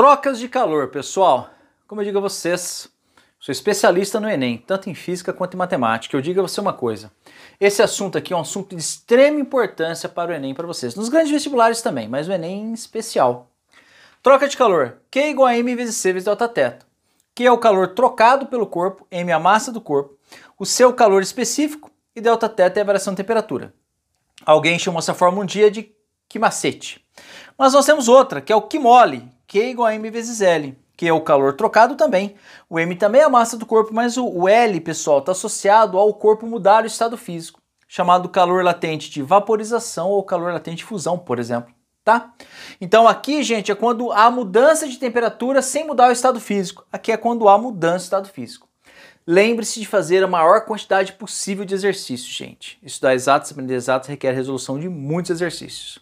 Trocas de calor, pessoal. Como eu digo a vocês, sou especialista no Enem, tanto em física quanto em matemática. Eu digo a você uma coisa: esse assunto aqui é um assunto de extrema importância para o Enem para vocês. Nos grandes vestibulares também, mas o Enem em especial. Troca de calor. Q é igual a M vezes C vezes delta teta. Q é o calor trocado pelo corpo, M é a massa do corpo, o seu calor específico e delta teta é a variação de temperatura. Alguém chamou essa forma um dia de que macete. Mas nós temos outra, que é o que mole, Q igual a M vezes L, que é o calor trocado também. O M também é a massa do corpo, mas o L, pessoal, está associado ao corpo mudar o estado físico, chamado calor latente de vaporização ou calor latente de fusão, por exemplo. Tá? Então aqui, gente, é quando há mudança de temperatura sem mudar o estado físico. Aqui é quando há mudança de estado físico. Lembre-se de fazer a maior quantidade possível de exercícios, gente. Estudar exatas, aprender exatos requer resolução de muitos exercícios.